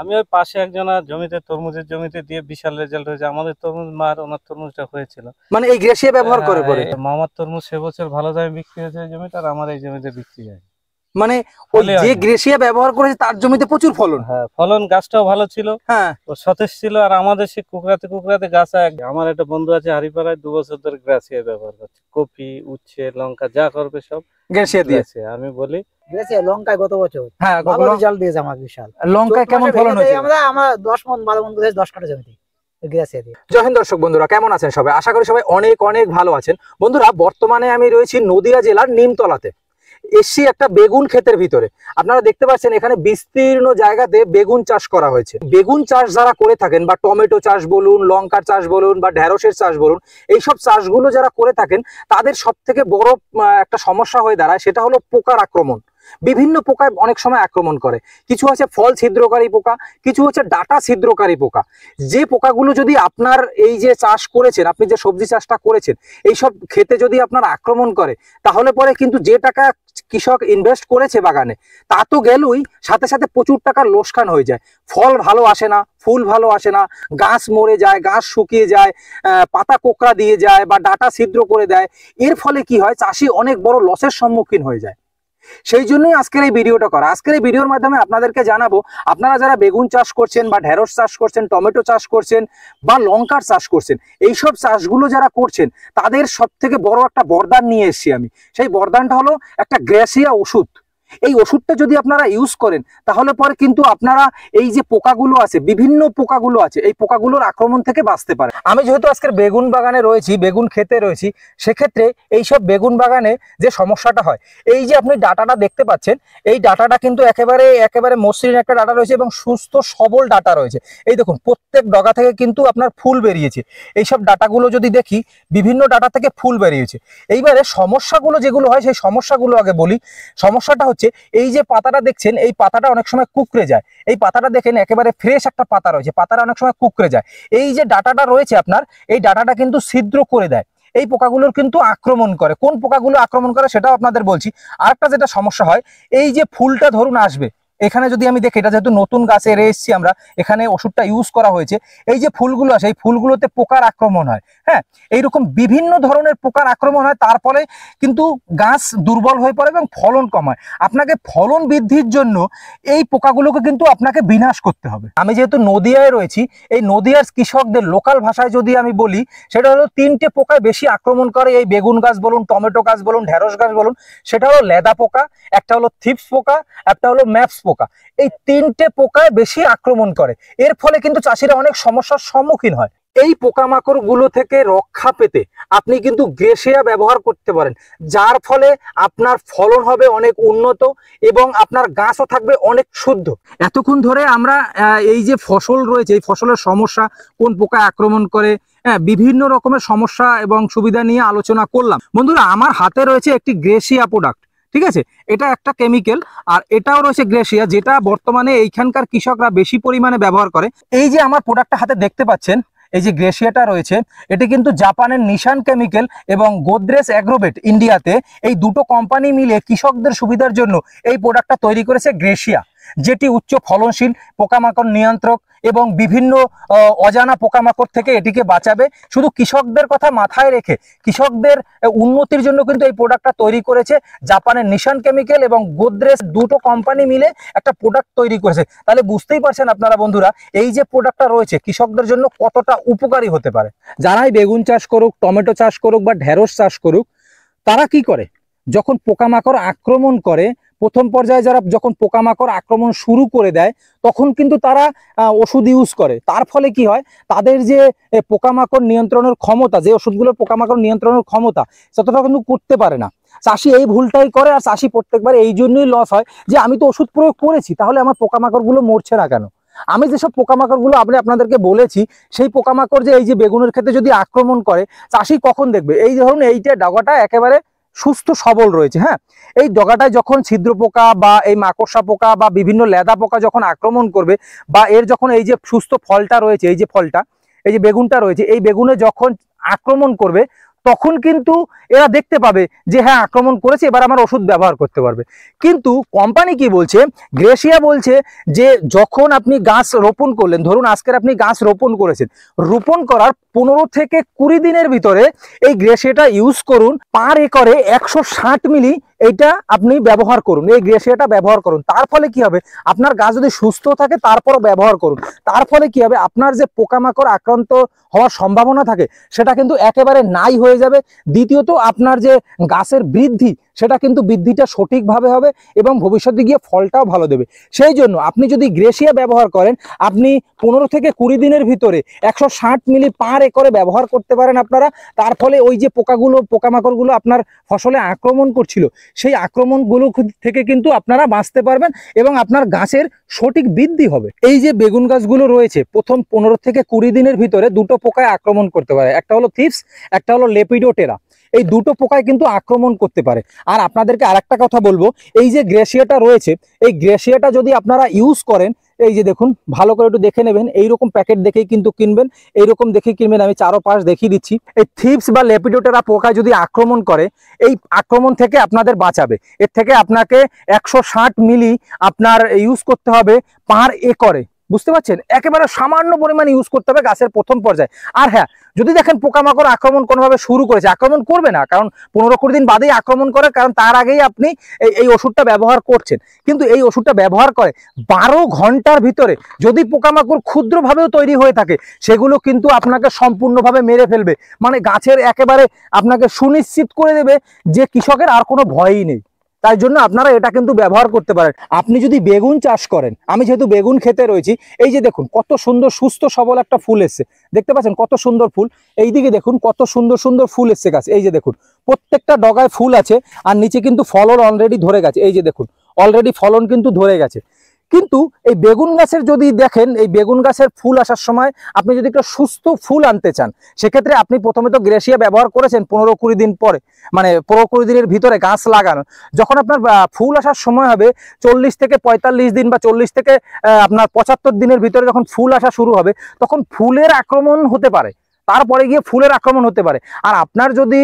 আমি ওই পাশে একজনের জমিতে তরমুজের জমিতে দিয়ে বিশাল রেজাল্ট হয়েছে আমাদের তরমুজ মার ওনার তরমুজটা হয়েছিল মানে এই গ্যাসিয়া ব্যবহার করে হ্যাঁ, মামার তরমুজ সে বছর ভালো দামে বিক্রি হয়েছে জমিটা আর আমার এই জমিতে বিক্রি হয় মানে ওই যে গ্রেসিয়া ব্যবহার করেছে তার জমিতে প্রচুর ফলন হ্যাঁ ফলন গাছটাও ভালো ছিল হ্যাঁ সতেজ ছিল আর আমাদের সে কুকরাতে কুকরাতে গাছ আমার একটা বন্ধু আছে হারিপাড়ায় দু বছর ধরে গ্রেসিয়া ব্যবহার করছে কপি উচ্ছে লঙ্কা যা করবে সব গ্রেসিয়া দিয়েছে আমি বলি লঙ্কায় গত বছর হ্যাঁ আমার বিশাল লঙ্কায় কেমন ফলন হয়েছে দশ মন দশ বন্ধুরা কেমন আছেন সবাই আশা করি সবাই অনেক অনেক ভালো আছেন বন্ধুরা বর্তমানে আমি রয়েছি নদিয়া জেলার নিমতলাতে এসছি একটা বেগুন ক্ষেতের ভিতরে আপনারা দেখতে পাচ্ছেন এখানে বিস্তীর্ণ জায়গাতে বেগুন চাষ করা হয়েছে বেগুন চাষ যারা করে থাকেন বা টমেটো চাষ বলুন লঙ্কার চাষ বলুন বা ঢ্যাঁড়সের চাষ বলুন এইসব চাষগুলো যারা করে থাকেন তাদের সব থেকে বড় একটা সমস্যা হয়ে দাঁড়ায় সেটা হলো পোকার আক্রমণ বিভিন্ন পোকায় অনেক সময় আক্রমণ করে কিছু আছে ফল ছিদ্রকারী পোকা কিছু হচ্ছে ডাটা ছিদ্রকারী পোকা যে পোকাগুলো যদি আপনার এই যে চাষ করেছেন আপনি যে সবজি চাষটা করেছেন এই সব খেতে যদি আপনার আক্রমণ করে তাহলে পরে কিন্তু যে টাকা কৃষক ইনভেস্ট করেছে বাগানে তা তো গেলই সাথে সাথে প্রচুর টাকার লোসকান হয়ে যায় ফল ভালো আসে না ফুল ভালো আসে না গাছ মরে যায় গাছ শুকিয়ে যায় পাতা কোকড়া দিয়ে যায় বা ডাটা ছিদ্র করে দেয় এর ফলে কি হয় চাষি অনেক বড় লসের সম্মুখীন হয়ে যায় সেই জন্যই আজকের এই ভিডিওটা করা আজকের এই ভিডিওর মাধ্যমে আপনাদেরকে জানাবো আপনারা যারা বেগুন চাষ করছেন বা ঢেঁড়স চাষ করছেন টমেটো চাষ করছেন বা লঙ্কার চাষ করছেন এইসব চাষগুলো যারা করছেন তাদের সব থেকে বড় একটা বরদান নিয়ে এসছি আমি সেই বরদানটা হলো একটা গ্যাসিয়া ওষুধ এই ওষুধটা যদি আপনারা ইউজ করেন তাহলে পরে কিন্তু আপনারা এই যে পোকাগুলো আছে বিভিন্ন পোকাগুলো আছে এই পোকাগুলোর আক্রমণ থেকে বাঁচতে পারে আমি যেহেতু আজকের বেগুন বাগানে রয়েছি বেগুন খেতে রয়েছি সেক্ষেত্রে এইসব বেগুন বাগানে যে সমস্যাটা হয় এই যে আপনি ডাটাটা দেখতে পাচ্ছেন এই ডাটাটা কিন্তু একেবারে একেবারে মসৃণ একটা ডাটা রয়েছে এবং সুস্থ সবল ডাটা রয়েছে এই দেখুন প্রত্যেক ডগা থেকে কিন্তু আপনার ফুল বেরিয়েছে এইসব ডাটাগুলো যদি দেখি বিভিন্ন ডাটা থেকে ফুল বেরিয়েছে এইবারে সমস্যাগুলো যেগুলো হয় সেই সমস্যাগুলো আগে বলি সমস্যাটা হচ্ছে হচ্ছে এই যে পাতাটা দেখছেন এই পাতাটা অনেক সময় কুকড়ে যায় এই পাতাটা দেখেন একেবারে ফ্রেশ একটা পাতা রয়েছে পাতাটা অনেক সময় কুকড়ে যায় এই যে ডাটাটা রয়েছে আপনার এই ডাটাটা কিন্তু ছিদ্র করে দেয় এই পোকাগুলোর কিন্তু আক্রমণ করে কোন পোকাগুলো আক্রমণ করে সেটাও আপনাদের বলছি আরেকটা যেটা সমস্যা হয় এই যে ফুলটা ধরুন আসবে এখানে যদি আমি দেখি এটা যেহেতু নতুন গাছে এর এসছি আমরা এখানে ওষুধটা ইউজ করা হয়েছে এই যে ফুলগুলো আছে এই ফুলগুলোতে পোকার আক্রমণ হয় হ্যাঁ এইরকম বিভিন্ন ধরনের পোকার আক্রমণ হয় তার ফলে কিন্তু গাছ দুর্বল হয়ে পড়ে এবং ফলন কমায় আপনাকে ফলন বৃদ্ধির জন্য এই পোকাগুলোকে কিন্তু আপনাকে বিনাশ করতে হবে আমি যেহেতু নদিয়ায় রয়েছি এই নদিয়ার কৃষকদের লোকাল ভাষায় যদি আমি বলি সেটা হলো তিনটে পোকায় বেশি আক্রমণ করে এই বেগুন গাছ বলুন টমেটো গাছ বলুন ঢেঁড়স গাছ বলুন সেটা হলো লেদা পোকা একটা হলো থিপস পোকা একটা হলো ম্যাপস পোকা এই তিনটে পোকায় বেশি আক্রমণ করে এর ফলে কিন্তু চাষিরা অনেক সমস্যার সম্মুখীন হয় এই পোকামাকড় গুলো থেকে রক্ষা পেতে আপনি কিন্তু গ্রেসিয়া ব্যবহার করতে পারেন যার ফলে আপনার ফলন হবে অনেক উন্নত এবং আপনার গাছও থাকবে অনেক শুদ্ধ এতক্ষণ ধরে আমরা এই যে ফসল রয়েছে এই ফসলের সমস্যা কোন পোকা আক্রমণ করে হ্যাঁ বিভিন্ন রকমের সমস্যা এবং সুবিধা নিয়ে আলোচনা করলাম বন্ধুরা আমার হাতে রয়েছে একটি গ্রেসিয়া প্রোডাক্ট ঠিক আছে এটা একটা কেমিক্যাল আর এটাও রয়েছে গ্লেশিয়া যেটা বর্তমানে এইখানকার কৃষকরা বেশি পরিমাণে ব্যবহার করে এই যে আমার প্রোডাক্টটা হাতে দেখতে পাচ্ছেন এই যে গ্লেশিয়াটা রয়েছে এটি কিন্তু জাপানের নিশান কেমিক্যাল এবং গোদরেজ অ্যাগ্রোবেট ইন্ডিয়াতে এই দুটো কোম্পানি মিলে কৃষকদের সুবিধার জন্য এই প্রোডাক্টটা তৈরি করেছে গ্লেশিয়া যেটি উচ্চ ফলনশীল পোকামাকড় নিয়ন্ত্রক এবং বিভিন্ন অজানা পোকামাকড় থেকে এটিকে বাঁচাবে শুধু কৃষকদের কথা মাথায় রেখে কৃষকদের উন্নতির জন্য কিন্তু এই প্রোডাক্টটা তৈরি করেছে জাপানের নিশান কেমিক্যাল এবং গোদরেজ দুটো কোম্পানি মিলে একটা প্রোডাক্ট তৈরি করেছে তাহলে বুঝতেই পারছেন আপনারা বন্ধুরা এই যে প্রোডাক্টটা রয়েছে কৃষকদের জন্য কতটা উপকারী হতে পারে যারাই বেগুন চাষ করুক টমেটো চাষ করুক বা ঢেঁড়স চাষ করুক তারা কি করে যখন পোকামাকড় আক্রমণ করে প্রথম পর্যায়ে যারা যখন পোকামাকড় আক্রমণ শুরু করে দেয় তখন কিন্তু তারা ওষুধ ইউজ করে তার ফলে কি হয় তাদের যে পোকামাকড় নিয়ন্ত্রণের ক্ষমতা যে ওষুধগুলোর পোকামাকড় নিয়ন্ত্রণের ক্ষমতা ততটা কিন্তু করতে পারে না চাষি এই ভুলটাই করে আর চাষি প্রত্যেকবার এই জন্যই লস হয় যে আমি তো ওষুধ প্রয়োগ করেছি তাহলে আমার পোকামাকড়গুলো মরছে না কেন আমি যেসব পোকামাকড়গুলো আপনি আপনাদেরকে বলেছি সেই পোকামাকড় যে এই যে বেগুনের ক্ষেত্রে যদি আক্রমণ করে চাষি কখন দেখবে এই ধরুন এইটা ডাগাটা একেবারে সুস্থ সবল রয়েছে হ্যাঁ এই ডগাটায় যখন ছিদ্র পোকা বা এই মাকড়সা পোকা বা বিভিন্ন লেদা পোকা যখন আক্রমণ করবে বা এর যখন এই যে সুস্থ ফলটা রয়েছে এই যে ফলটা এই যে বেগুনটা রয়েছে এই বেগুনে যখন আক্রমণ করবে তখন কিন্তু এরা দেখতে পাবে যে হ্যাঁ আক্রমণ করেছে এবার আমার ওষুধ ব্যবহার করতে পারবে কিন্তু কোম্পানি কি বলছে গ্রেসিয়া বলছে যে যখন আপনি গাছ রোপণ করলেন ধরুন আজকের আপনি গাছ রোপণ করেছেন রোপণ করার পনেরো থেকে কুড়ি দিনের ভিতরে এই গ্রেসিয়াটা ইউজ করুন পার একরে একশো মিলি এইটা আপনি ব্যবহার করুন এই গ্রেসিয়াটা ব্যবহার করুন তার ফলে কি হবে আপনার গাছ যদি সুস্থ থাকে তারপরও ব্যবহার করুন তার ফলে কি হবে আপনার যে পোকামাকড় আক্রান্ত হওয়ার সম্ভাবনা থাকে সেটা কিন্তু একেবারে নাই হয়ে যাবে দ্বিতীয়ত আপনার যে গাছের বৃদ্ধি সেটা কিন্তু বৃদ্ধিটা সঠিকভাবে হবে এবং ভবিষ্যতে গিয়ে ফলটাও ভালো দেবে সেই জন্য আপনি যদি গ্রেসিয়া ব্যবহার করেন আপনি পনেরো থেকে কুড়ি দিনের ভিতরে একশো ষাট মিলি পার একরে ব্যবহার করতে পারেন আপনারা তার ফলে ওই যে পোকাগুলো পোকামাকড়গুলো আপনার ফসলে আক্রমণ করছিল সেই আক্রমণগুলো থেকে কিন্তু আপনারা বাঁচতে পারবেন এবং আপনার গাছের সঠিক বৃদ্ধি হবে এই যে বেগুন গাছগুলো রয়েছে প্রথম পনেরো থেকে কুড়ি দিনের ভিতরে দুটো পোকায় আক্রমণ করতে পারে একটা হলো থিপস একটা হলো লেপিডোটেরা এই দুটো পোকায় কিন্তু আক্রমণ করতে পারে আর আপনাদেরকে আর কথা বলবো এই যে গ্রেসিয়াটা রয়েছে এই গ্রেসিয়াটা যদি আপনারা ইউজ করেন এই যে দেখুন ভালো করে একটু দেখে নেবেন এইরকম প্যাকেট দেখেই কিন্তু কিনবেন এইরকম দেখে কিনবেন আমি চারো পাশ দেখিয়ে দিচ্ছি এই থিপস বা লেপিডোটেরা পোকা যদি আক্রমণ করে এই আক্রমণ থেকে আপনাদের বাঁচাবে এর থেকে আপনাকে একশো মিলি আপনার ইউজ করতে হবে পার একরে বুঝতে পারছেন একেবারে সামান্য পরিমাণ ইউজ করতে হবে গাছের প্রথম পর্যায়ে আর হ্যাঁ যদি দেখেন পোকামাকড় আক্রমণ কোনোভাবে শুরু করেছে আক্রমণ করবে না কারণ পনেরো কুড়ি দিন বাদেই আক্রমণ করে কারণ তার আগেই আপনি এই ওষুধটা ব্যবহার করছেন কিন্তু এই ওষুধটা ব্যবহার করে বারো ঘন্টার ভিতরে যদি পোকামাকড় ক্ষুদ্রভাবেও তৈরি হয়ে থাকে সেগুলো কিন্তু আপনাকে সম্পূর্ণভাবে মেরে ফেলবে মানে গাছের একেবারে আপনাকে সুনিশ্চিত করে দেবে যে কৃষকের আর কোনো ভয়ই নেই তাই জন্য আপনারা এটা কিন্তু ব্যবহার করতে পারেন আপনি যদি বেগুন চাষ করেন আমি যেহেতু বেগুন খেতে রয়েছি এই যে দেখুন কত সুন্দর সুস্থ সবল একটা ফুল এসছে দেখতে পাচ্ছেন কত সুন্দর ফুল এইদিকে দেখুন কত সুন্দর সুন্দর ফুল এসছে গাছ এই যে দেখুন প্রত্যেকটা ডগায় ফুল আছে আর নিচে কিন্তু ফলন অলরেডি ধরে গেছে এই যে দেখুন অলরেডি ফলন কিন্তু ধরে গেছে কিন্তু এই বেগুন গাছের যদি দেখেন এই বেগুন গাছের ফুল আসার সময় আপনি যদি একটা সুস্থ ফুল আনতে চান সেক্ষেত্রে আপনি প্রথমে তো গ্রেসিয়া ব্যবহার করেছেন পনেরো কুড়ি দিন পরে মানে পনেরো কুড়ি দিনের ভিতরে গাছ লাগানো যখন আপনার ফুল আসার সময় হবে চল্লিশ থেকে পঁয়তাল্লিশ দিন বা চল্লিশ থেকে আপনার পঁচাত্তর দিনের ভিতরে যখন ফুল আসা শুরু হবে তখন ফুলের আক্রমণ হতে পারে তারপরে গিয়ে ফুলের আক্রমণ হতে পারে আর আপনার যদি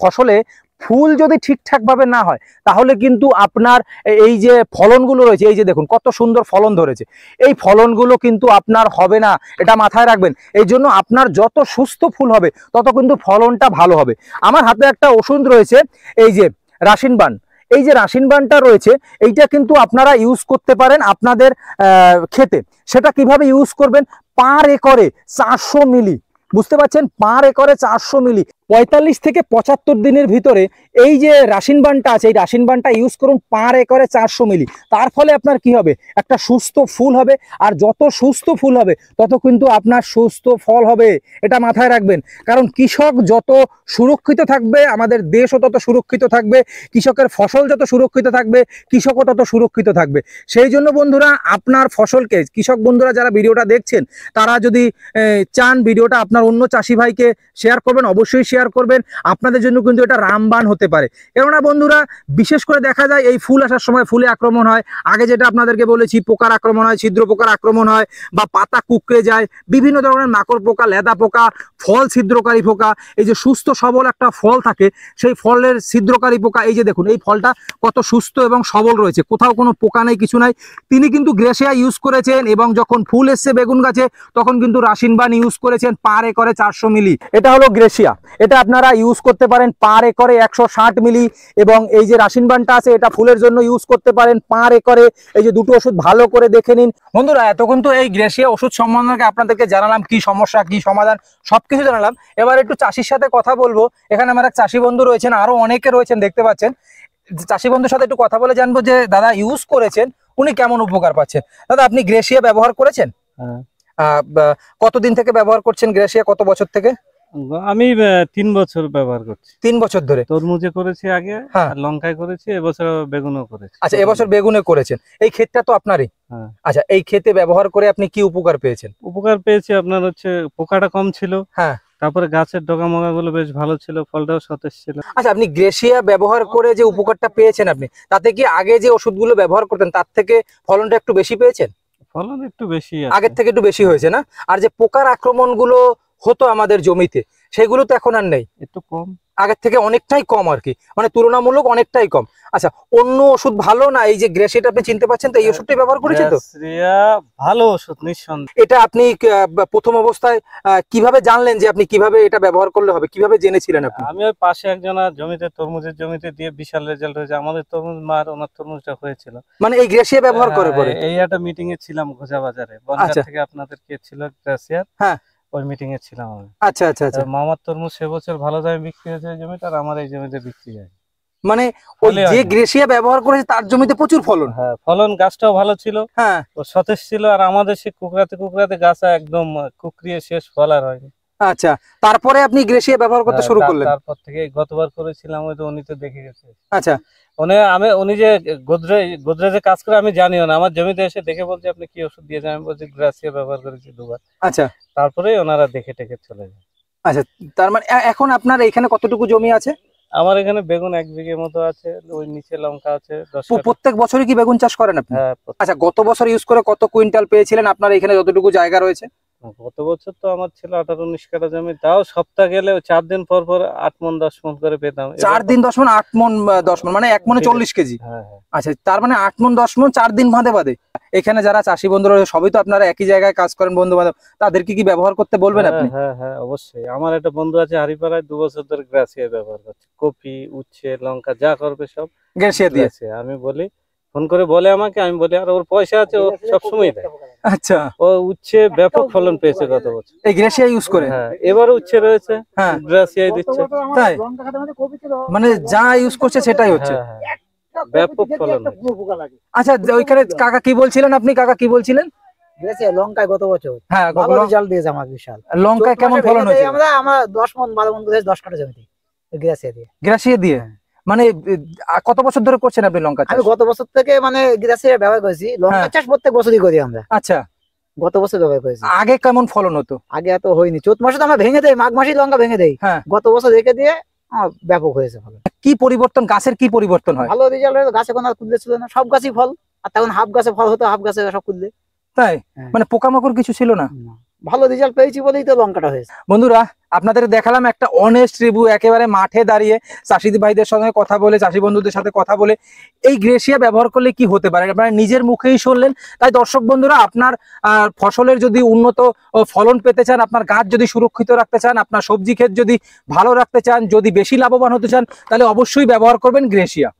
ফসলে ফুল যদি ঠিকঠাকভাবে না হয় তাহলে কিন্তু আপনার এই যে ফলনগুলো রয়েছে এই যে দেখুন কত সুন্দর ফলন ধরেছে এই ফলনগুলো কিন্তু আপনার হবে না এটা মাথায় রাখবেন এই জন্য আপনার যত সুস্থ ফুল হবে তত কিন্তু ফলনটা ভালো হবে আমার হাতে একটা ওষুধ রয়েছে এই যে রাশিনবান এই যে রাশিন বানটা রয়েছে এইটা কিন্তু আপনারা ইউজ করতে পারেন আপনাদের খেতে সেটা কিভাবে ইউজ করবেন পার একরে চারশো মিলি বুঝতে পারছেন পার একরে চারশো মিলি পঁয়তাল্লিশ থেকে পঁচাত্তর দিনের ভিতরে এই যে রাশিন বানটা আছে এই রাশিন বানটা ইউজ করুন পাঁচ একরে চারশো মিলি তার ফলে আপনার কি হবে একটা সুস্থ ফুল হবে আর যত সুস্থ ফুল হবে তত কিন্তু আপনার সুস্থ ফল হবে এটা মাথায় রাখবেন কারণ কৃষক যত সুরক্ষিত থাকবে আমাদের দেশও তত সুরক্ষিত থাকবে কৃষকের ফসল যত সুরক্ষিত থাকবে কৃষকও তত সুরক্ষিত থাকবে সেই জন্য বন্ধুরা আপনার ফসলকে কৃষক বন্ধুরা যারা ভিডিওটা দেখছেন তারা যদি চান ভিডিওটা আপনার অন্য চাষি ভাইকে শেয়ার করবেন অবশ্যই শেয়ার করবেন আপনাদের জন্য কিন্তু এটা রামবান হতে পারে কেননা বন্ধুরা বিশেষ করে দেখা যায় এই ফুল আসার সময় ফুলে আক্রমণ হয় আগে যেটা আপনাদেরকে বলেছি পোকার আক্রমণ হয় ছিদ্র পোকার আক্রমণ হয় বা পাতা কুকড়ে যায় বিভিন্ন ধরনের মাকড় পোকা লেদা পোকা ফল ছিদ্রকারী পোকা এই যে সুস্থ সবল একটা ফল থাকে সেই ফলের ছিদ্রকারী পোকা এই যে দেখুন এই ফলটা কত সুস্থ এবং সবল রয়েছে কোথাও কোনো পোকা নেই কিছু নাই তিনি কিন্তু গ্রেসিয়া ইউজ করেছেন এবং যখন ফুল এসছে বেগুন গাছে তখন কিন্তু রাসিনবান ইউজ করেছেন পার করে চারশো মিলি এটা হলো গ্রেসিয়া এটা আপনারা ইউজ করতে পারেন পার একরে একশো মিলি এবং এই যে রাশিন বানটা আছে এটা ফুলের জন্য ইউজ করতে পারেন পার একরে এই যে দুটো ওষুধ ভালো করে দেখে নিন বন্ধুরা এতক্ষণ তো এই গ্রেসিয়া ওষুধ সম্বন্ধে আপনাদেরকে জানালাম কি সমস্যা কি সমাধান সবকিছু জানালাম এবার একটু চাষির সাথে কথা বলবো এখানে আমার এক চাষি বন্ধু রয়েছেন আরো অনেকে রয়েছেন দেখতে পাচ্ছেন চাষি বন্ধুর সাথে একটু কথা বলে জানবো যে দাদা ইউজ করেছেন উনি কেমন উপকার পাচ্ছেন দাদা আপনি গ্রেসিয়া ব্যবহার করেছেন হ্যাঁ। কতদিন থেকে ব্যবহার করছেন গ্রেসিয়া কত বছর থেকে আমি তিন বছর ব্যবহার করছি তিন বছর ধরে তরমুজে করেছি আগে হ্যাঁ। লঙ্কায় করেছি এবছর বেগুনও করেছি আচ্ছা এবছর বেগুনে করেছেন এই ক্ষেতটা তো আপনারই হ্যাঁ। আচ্ছা এই ক্ষেতে ব্যবহার করে আপনি কি উপকার পেয়েছেন উপকার পেয়েছি আপনার হচ্ছে পোকাটা কম ছিল হ্যাঁ তারপরে গাছের ডগামগা গুলো বেশ ভালো ছিল ফলটাও সতেজ ছিল আচ্ছা আপনি গ্রেসিয়া ব্যবহার করে যে উপকারটা পেয়েছেন আপনি তাতে কি আগে যে ওষুধগুলো ব্যবহার করতেন তার থেকে ফলনটা একটু বেশি পেয়েছেন ফলন একটু বেশি আগের থেকে একটু বেশি হয়েছে না আর যে পোকার আক্রমণ গুলো হতো আমাদের জমিতে সেগুলো তো এখন আর নেই একটু কম আগের থেকে অনেকটাই কম আর কি মানে তুলনামূলক অনেকটাই কম আচ্ছা অন্য ওষুধ ভালো না এই যে গ্রেসিট আপনি চিনতে পারছেন তো এই ওষুধটাই ব্যবহার করেছে তো ভালো ওষুধ নিঃসন্দেহ এটা আপনি প্রথম অবস্থায় কিভাবে জানলেন যে আপনি কিভাবে এটা ব্যবহার করলে হবে কিভাবে জেনেছিলেন আপনি আমি ওই পাশে একজন জমিতে তরমুজের জমিতে দিয়ে বিশাল রেজাল্ট হয়েছে আমাদের তরমুজ মার ওনার তরমুজটা হয়েছিল মানে এই গ্রেসিয়া ব্যবহার করে হ্যাঁ, পরে এই একটা মিটিং এ ছিলাম ঘোষা বাজারে বনগাঁ আচ্ছা। থেকে আপনাদের কে ছিল গ্রেসিয়ার হ্যাঁ ওই মিটিং এ ছিলাম আমি আচ্ছা আচ্ছা আচ্ছা মামার তরমুজ সে বছর ভালো দামে বিক্রি হয়েছে জমিটা আর আমার এই জমিতে বিক্রি হয় মানে ওই যে গ্রেসিয়া ব্যবহার করেছে তার জমিতে প্রচুর ফলন হ্যাঁ ফলন গাছটাও ভালো ছিল হ্যাঁ ও সতেজ ছিল আর আমাদের সে কুকরাতে কুকরাতে গাছ একদম কুকরিয়ে শেষ ফল আর হয়নি আচ্ছা তারপরে আপনি গ্রেসিয়া ব্যবহার করতে হ্যাঁ, শুরু করলেন তারপর থেকে গতবার করেছিলাম ওই তো উনি তো দেখে গেছে আচ্ছা উনি আমি উনি যে গোদরেজ গোদরেজে কাজ করে আমি জানিও না আমার জমিতে এসে দেখে বলছে আপনি কি ওষুধ দিয়েছেন আমি বলছি গ্রাসিয়া ব্যবহার করেছি দুবার আচ্ছা তারপরে ওনারা দেখে টেকে চলে যায় আচ্ছা তার মানে এখন আপনার এখানে কতটুকু জমি আছে আমার এখানে বেগুন এক বিঘে মতো আছে ওই নিচে লঙ্কা আছে প্রত্যেক বছরই কি বেগুন চাষ করেন আপনি হ্যাঁ, আচ্ছা গত বছর ইউজ করে কত কুইন্টাল পেয়েছিলেন আপনার এখানে যতটুকু জায়গা রয়েছে হ্যাঁ, গত বছর তো আমার ছিল আঠারো উনিশ কাটা জমি তাও সপ্তাহ গেলে চার দিন পর পর আট মন দশ মন করে পেতাম চার দিন দশ মন আট মন দশ মন মানে এক মনে চল্লিশ কেজি হ্যাঁ, হ্যাঁ। আচ্ছা তার মানে আট মন দশ মন চার দিন বাঁধে বাঁধে এখানে যারা চাষি বন্ধুরা সবই তো আপনারা একই জায়গায় কাজ করেন বন্ধু বান্ধব তাদেরকে কি ব্যবহার করতে বলবেন আপনি হ্যাঁ হ্যাঁ অবশ্যই আমার একটা বন্ধু আছে হারিপাড়ায় দু বছর ধরে গ্রাসিয়া ব্যবহার করছে কপি উচ্ছে লঙ্কা যা করবে সব গ্রাসিয়া দিয়েছে আমি বলি ফোন করে বলে আমাকে আমি বলি আর ওর পয়সা আছে ও সবসময় দেয় আচ্ছা ও উচ্ছে ব্যাপক ফলন পেয়েছে গত বছর এই গ্রাসিয়া ইউজ করে হ্যাঁ এবারে উচ্ছে রয়েছে হ্যাঁ গ্রাসিয়া দিচ্ছে তাই মানে যা ইউজ করছে সেটাই হচ্ছে হ্যাঁ, হ্যাঁ, হ্যাঁ। ব্যাপক ফলন আচ্ছা ওইখানে কাকা কি বলছিলেন আপনি কাকা কি বলছিলেন লঙ্কায় গত বছর হ্যাঁ বিশাল লঙ্কায় কেমন ফলন হয়েছে আমরা আমার দশ মন মন দশ কাটা জমিতে গ্রাসিয়া দিয়ে মানে কত বছর ধরে করছেন আপনি লঙ্কা চাষ গত বছর থেকে মানে ব্যবহার করেছি লঙ্কা হ্যাঁ। চাষ প্রত্যেক বছরই করি আমরা আচ্ছা গত বছর ব্যবহার করেছি আগে কেমন ফলন হতো আগে এত হয়নি চোদ্দ মাসে তো আমরা ভেঙে দেয় মাঘ মাসেই লঙ্কা ভেঙে দেই হ্যাঁ। গত বছর রেখে দিয়ে ব্যাপক হয়েছে ফল কি পরিবর্তন গাছের কি পরিবর্তন হয় ভালো রেজাল্ট হলো গাছে কোনো আর ছিল না সব গাছই ফল আর তখন হাফ গাছে ফল হতো হাফ গাছে সব কুললে তাই হ্যাঁ। মানে পোকামাকড় কিছু ছিল না ভালো রেজাল্ট পেয়েছি বলেই তো লঙ্কাটা হয়েছে বন্ধুরা আপনাদের দেখালাম একটা অনেস্ট রিভু একেবারে মাঠে দাঁড়িয়ে চাষি ভাইদের সঙ্গে কথা বলে চাষি বন্ধুদের সাথে কথা বলে এই গ্রেসিয়া ব্যবহার করলে কি হতে পারে আপনারা নিজের মুখেই শুনলেন তাই দর্শক বন্ধুরা আপনার ফসলের যদি উন্নত ফলন পেতে চান আপনার গাছ যদি সুরক্ষিত রাখতে চান আপনার সবজি ক্ষেত যদি ভালো রাখতে চান যদি বেশি লাভবান হতে চান তাহলে অবশ্যই ব্যবহার করবেন গ্রেসিয়া